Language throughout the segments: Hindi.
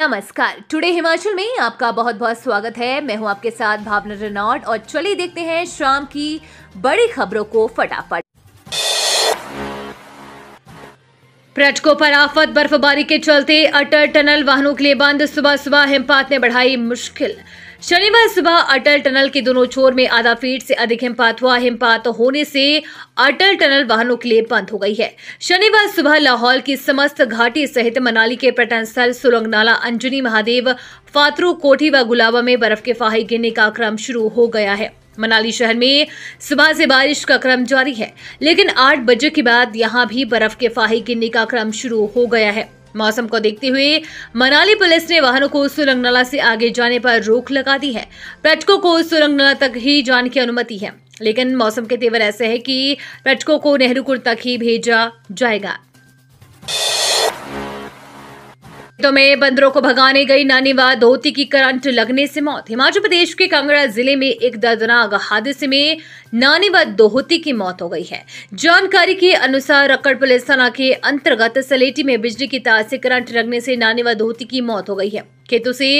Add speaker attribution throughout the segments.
Speaker 1: नमस्कार टुडे हिमाचल में आपका बहुत बहुत स्वागत है मैं हूं आपके साथ भावना रनौट और चलिए देखते हैं शाम की बड़ी खबरों को फटाफट पर्यटकों पर आफत बर्फबारी के चलते अटल टनल वाहनों के लिए बंद सुबह सुबह हिमपात ने बढ़ाई मुश्किल शनिवार सुबह अटल टनल के दोनों छोर में आधा फीट से अधिक हिमपात हुआ हिमपात होने से अटल टनल वाहनों के लिए बंद हो गई है शनिवार सुबह लाहौल की समस्त घाटी सहित मनाली के पर्यटन स्थल सुरंग नाला अंजनी महादेव फातरू कोठी व गुलाबा में बर्फ के फाहे गिरने का क्रम शुरू हो गया है मनाली शहर में सुबह से बारिश का क्रम जारी है लेकिन आठ बजे के बाद यहाँ भी बर्फ के फाहे गिरने का क्रम शुरू हो गया है मौसम को देखते हुए मनाली पुलिस ने वाहनों को सुरंग नला से आगे जाने पर रोक लगा दी है पर्यटकों को सुरंग नला तक ही जाने की अनुमति है लेकिन मौसम के तेवर ऐसे है कि पर्यटकों को नेहरू तक ही भेजा जाएगा तो में बंदरों को भगाने गई नानी व धोती की करंट लगने से मौत हिमाचल प्रदेश के कांगड़ा जिले में एक दर्दनाक हादसे में नानी व दोहती की मौत हो गई है जानकारी के अनुसार रक्कड़ पुलिस थाना के अंतर्गत सलेटी में बिजली की तार से करंट लगने से नानी व धोती की मौत हो गई है खेतों से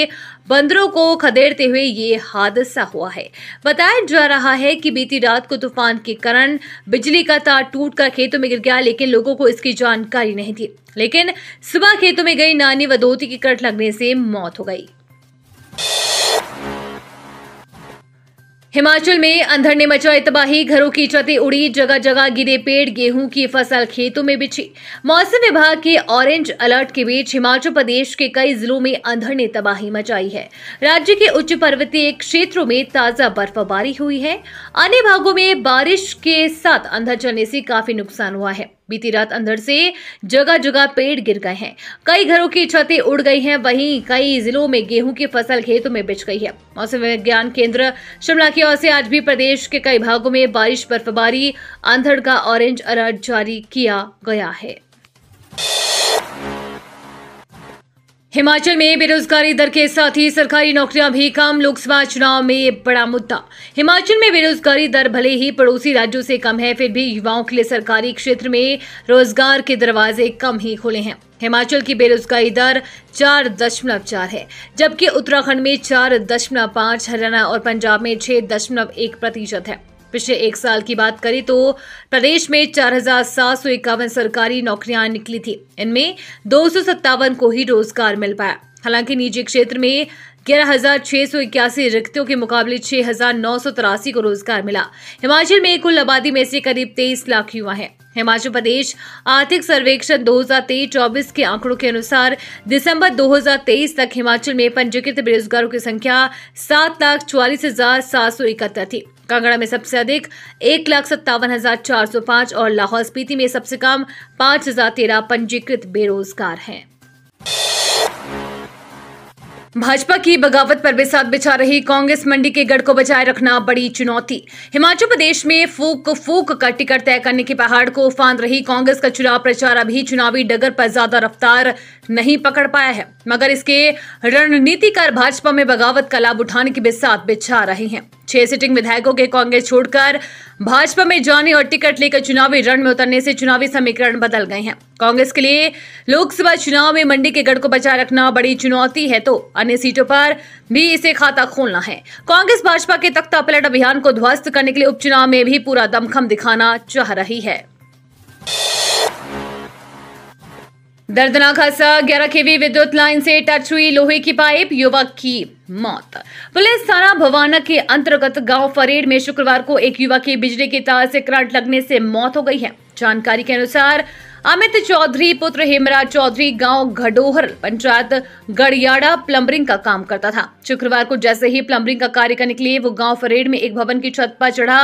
Speaker 1: बंदरों को खदेड़ते हुए ये हादसा हुआ है बताया जा रहा है कि बीती रात को तूफान के कारण बिजली का तार टूटकर खेतों में गिर गया लेकिन लोगों को इसकी जानकारी नहीं थी लेकिन सुबह खेतों में गई नानी व धोती की कट लगने से मौत हो गई हिमाचल में अंधर ने मचाई तबाही घरों की छतें उड़ी जगह जगह गिरे पेड़ गेहूं की फसल खेतों में बिछी मौसम विभाग के ऑरेंज अलर्ट के बीच हिमाचल प्रदेश के कई जिलों में अंधड़ ने तबाही मचाई है राज्य के उच्च पर्वतीय क्षेत्रों में ताजा बर्फबारी हुई है अन्य भागों में बारिश के साथ अंधर चलने से काफी नुकसान हुआ है बीती रात अंधड़ से जगह जगह पेड़ गिर गए हैं कई घरों की छतें उड़ गई हैं वहीं कई जिलों में गेहूं की फसल खेतों में बिछ गई है मौसम विज्ञान केंद्र शिमला की ओर से आज भी प्रदेश के कई भागों में बारिश बर्फबारी अंधड़ का ऑरेंज अलर्ट जारी किया गया है हिमाचल में बेरोजगारी दर के साथ ही सरकारी नौकरियां भी कम लोकसभा चुनाव में बड़ा मुद्दा हिमाचल में बेरोजगारी दर भले ही पड़ोसी राज्यों से कम है फिर भी युवाओं के लिए सरकारी क्षेत्र में रोजगार के दरवाजे कम ही खुले हैं हिमाचल की बेरोजगारी दर चार दशमलव चार है जबकि उत्तराखंड में चार दशमलव पाँच हरियाणा और पंजाब में छह दशमलव एक प्रतिशत है पिछले एक साल की बात करें तो प्रदेश में चार हजार सात सौ इक्यावन सरकारी नौकरियां निकली थी इनमें दो सौ सत्तावन को ही रोजगार मिल पाया हालांकि निजी क्षेत्र में ग्यारह हजार छह सौ इक्यासी रिक्तियों के मुकाबले छह हजार नौ सौ तिरासी को रोजगार मिला हिमाचल में कुल आबादी में से करीब तेईस लाख युवा हैं हिमाचल प्रदेश आर्थिक सर्वेक्षण 2023-24 के आंकड़ों के अनुसार दिसंबर 2023 तक हिमाचल में पंजीकृत बेरोजगारों की संख्या सात लाख चौवालीस हजार सात सौ इकहत्तर थी कांगड़ा में सबसे अधिक एक लाख सत्तावन हजार चार सौ पांच और लाहौल स्पीति में सबसे कम पांच हजार तेरह पंजीकृत बेरोजगार हैं भाजपा की बगावत पर बेसात बिछा रही कांग्रेस मंडी के गढ़ को बचाए रखना बड़ी चुनौती हिमाचल प्रदेश में फूक फूक का टिकट तय करने के पहाड़ को फांद रही कांग्रेस का चुनाव प्रचार अभी चुनावी डगर पर ज्यादा रफ्तार नहीं पकड़ पाया है मगर इसके रणनीतिकार भाजपा में बगावत का लाभ उठाने के भी साथ बिछा रहे हैं छह सिटिंग विधायकों के कांग्रेस छोड़कर भाजपा में जाने और टिकट लेकर चुनावी रण में उतरने से चुनावी समीकरण बदल गए हैं कांग्रेस के लिए लोकसभा चुनाव में मंडी के गढ़ को बचाए रखना बड़ी चुनौती है तो अन्य सीटों पर भी इसे खाता खोलना है कांग्रेस भाजपा के तख्ता पलट अभियान को ध्वस्त करने के लिए उपचुनाव में भी पूरा दमखम दिखाना चाह रही है दर्दनाक हादसा ग्यारह केवी विद्युत लाइन से टच हुई लोहे की पाइप युवक की मौत पुलिस थाना भवाना के अंतर्गत गांव फरेड में शुक्रवार को एक युवक की बिजली के तार से करंट लगने से मौत हो गई है जानकारी के अनुसार अमित चौधरी पुत्र हेमराज चौधरी गांव घडोहर पंचायत गड़ियाड़ा प्लम्बरिंग का काम करता था शुक्रवार को जैसे ही प्लम्बरिंग का कार्य करने के लिए वो गांव फरेड में एक भवन की छत पर चढ़ा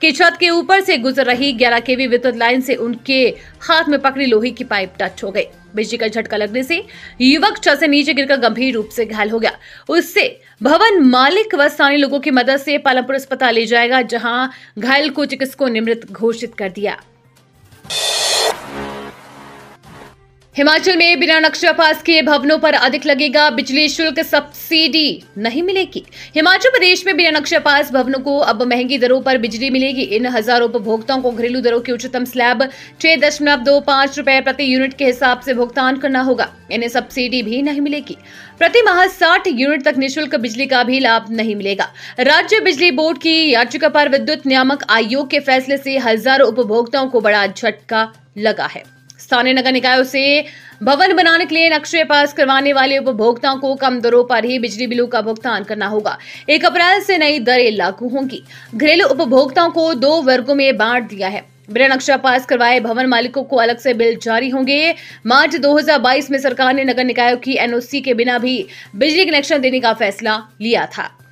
Speaker 1: कि छत के ऊपर से गुजर रही 11 केवी विद्युत लाइन से उनके हाथ में पकड़ी लोहे की पाइप टच हो गई बिजली का झटका लगने से युवक छत से नीचे गिरकर गंभीर रूप से घायल हो गया उससे भवन मालिक व स्थानीय लोगों की मदद से पालमपुर अस्पताल ले जाएगा जहां घायल को चिकित्सकों ने मृत घोषित कर दिया हिमाचल में बिना नक्शा पास के भवनों पर अधिक लगेगा बिजली शुल्क सब्सिडी नहीं मिलेगी हिमाचल प्रदेश में बिना नक्शा पास भवनों को अब महंगी दरों पर बिजली मिलेगी इन हजारों उपभोक्ताओं को घरेलू दरों की उच्चतम स्लैब छह दशमलव दो पांच रूपए प्रति यूनिट के हिसाब से भुगतान करना होगा इन्हें सब्सिडी भी नहीं मिलेगी प्रति माह साठ यूनिट तक निःशुल्क बिजली का भी लाभ नहीं मिलेगा राज्य बिजली बोर्ड की याचिका पर विद्युत नियामक आयोग के फैसले से हजारों उपभोक्ताओं को बड़ा झटका लगा है स्थानीय नगर निकायों से भवन बनाने के लिए नक्शे पास करवाने वाले उपभोक्ताओं को कम दरों पर ही बिजली बिलों का भुगतान करना होगा एक अप्रैल से नई दरें लागू होंगी घरेलू उपभोक्ताओं को दो वर्गों में बांट दिया है बिना नक्शा पास करवाए भवन मालिकों को अलग से बिल जारी होंगे मार्च 2022 में सरकार ने नगर निकायों की एनओसी के बिना भी बिजली कनेक्शन देने का फैसला लिया था